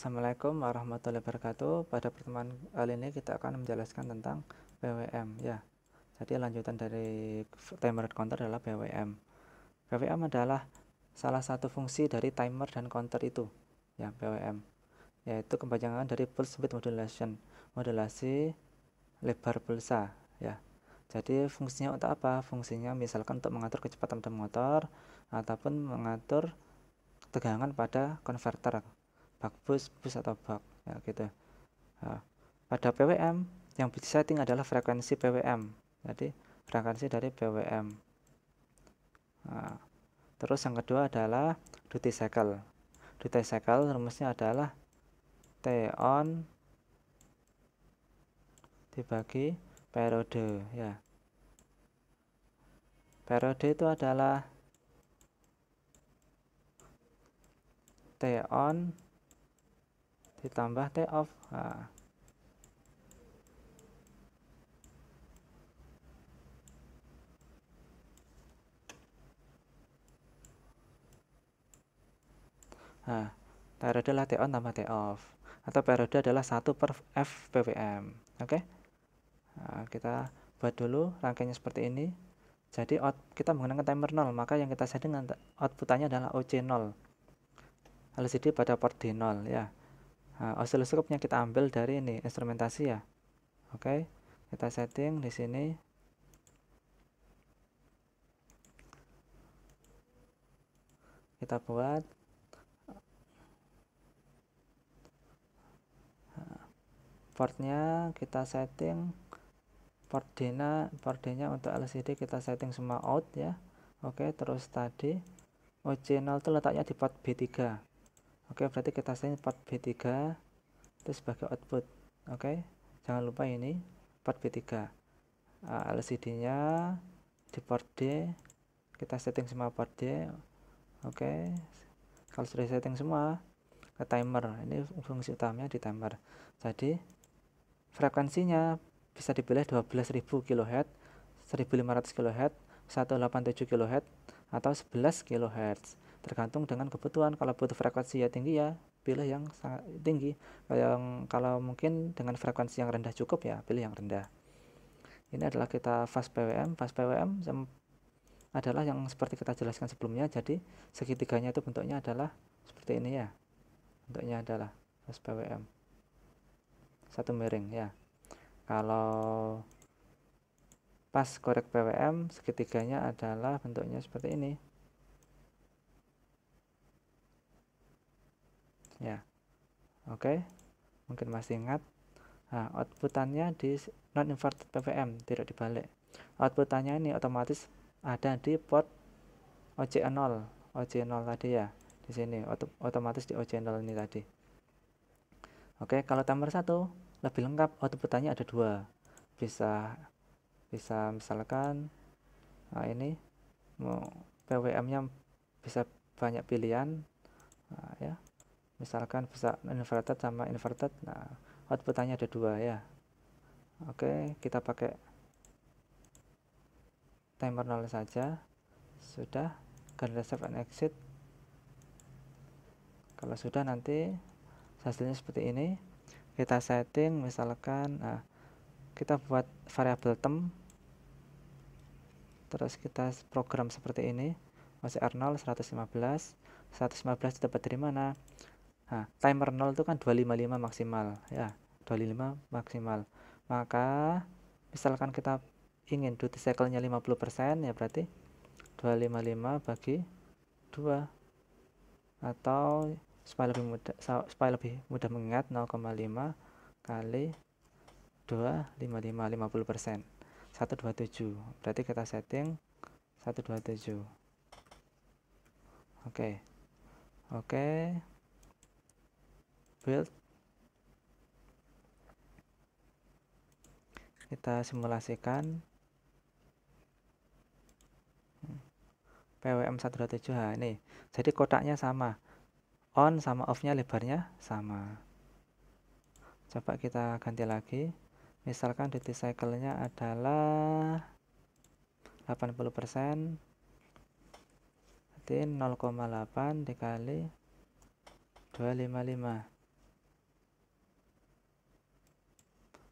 Assalamualaikum warahmatullahi wabarakatuh. Pada pertemuan kali ini kita akan menjelaskan tentang PWM. ya. Jadi lanjutan dari timer dan counter adalah PWM. PWM adalah salah satu fungsi dari timer dan counter itu ya PWM, yaitu kepanjangan dari pulse width modulation modulasi lebar pulsa ya jadi fungsinya untuk apa? Fungsinya misalkan untuk mengatur kecepatan motor ataupun mengatur tegangan pada konverter bug bus bus atau bug ya gitu. Nah, pada PWM yang bisa setting adalah frekuensi PWM. Jadi frekuensi dari PWM. Nah, terus yang kedua adalah duty cycle. Duty cycle rumusnya adalah T on dibagi periode ya. Periode itu adalah T on ditambah T of H Nah, periode adalah T on tambah T off atau periode adalah 1 per F PWM oke okay? nah, kita buat dulu rangkainya seperti ini jadi out, kita menggunakan timer 0 maka yang kita setting outputannya adalah OC0 LCD pada port D0 ya Nah, eh, osiloskopnya kita ambil dari ini instrumentasi ya oke okay. kita setting di sini kita buat eh, portnya kita setting port dina port dina untuk LCD kita setting semua out ya oke terus tadi O Channel itu letaknya di port B3 oke berarti kita sini 4B3 itu sebagai output oke jangan lupa ini 4B3 uh, ah, LCD nya di port D kita setting semua port D oke okay. kalau sudah setting semua ke timer ini fungsi utamanya di timer jadi frekuensinya bisa dipilih 12.000 kHz 1500 kHz 187 kHz atau 11 kHz tergantung dengan kebutuhan kalau butuh frekuensi ya tinggi ya pilih yang sangat tinggi kalau yang kalau mungkin dengan frekuensi yang rendah cukup ya pilih yang rendah ini adalah kita fast PWM fast PWM adalah yang seperti kita jelaskan sebelumnya jadi segitiganya itu bentuknya adalah seperti ini ya bentuknya adalah fast PWM satu miring ya kalau pas korek PWM segitiganya adalah bentuknya seperti ini ya oke okay. mungkin masih ingat nah, outputannya di non inverted PWM tidak dibalik outputannya ini otomatis ada di port OC0 OC0 tadi ya di sini otomatis di OC0 ini tadi oke okay. kalau timer satu lebih lengkap outputannya ada dua bisa bisa misalkan nah ini PWM-nya bisa banyak pilihan nah, ya misalkan bisa inverted sama inverted nah outputnya ada dua ya oke kita pakai timer 0 saja sudah gun save and exit kalau sudah nanti hasilnya seperti ini kita setting misalkan nah, kita buat variabel tem terus kita program seperti ini masih r 0 115 115 dapat dari mana Nah, timer 0 itu kan 255 maksimal ya, 255 maksimal. Maka misalkan kita ingin duty cycle-nya 50% ya berarti 255 bagi 2 atau supaya lebih mudah supaya lebih mudah mengingat 0,5 kali 255 50%. 127. Berarti kita setting 127. Oke. Okay. Oke. Okay build kita simulasikan PWM127H ini jadi kotaknya sama on sama off nya lebarnya sama coba kita ganti lagi misalkan duty cycle nya adalah 80% berarti 0,8 dikali 255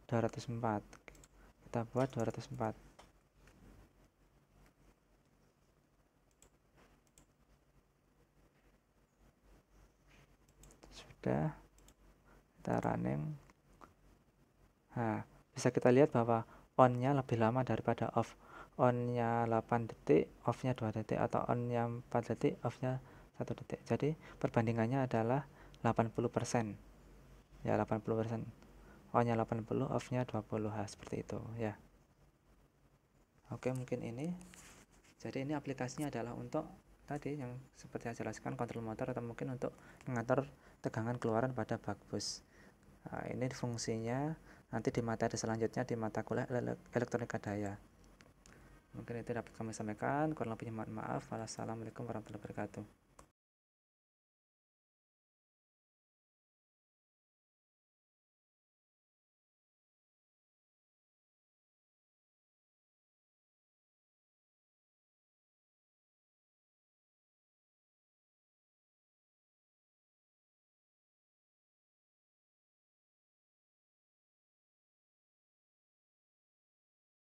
204 kita buat 204 sudah kita running nah bisa kita lihat bahwa on-nya lebih lama daripada off On-nya 8 detik off-nya 2 detik atau on-nya 4 detik off-nya 1 detik jadi perbandingannya adalah 80% ya 80% on-nya 80 off-nya 20H seperti itu ya Oke mungkin ini jadi ini aplikasinya adalah untuk tadi yang seperti saya jelaskan kontrol motor atau mungkin untuk mengatur tegangan keluaran pada bak bus nah, ini fungsinya nanti di materi selanjutnya di mata kuliah elektronika daya mungkin itu dapat kami sampaikan kurang lebihnya mohon maaf wassalamualaikum warahmatullahi wabarakatuh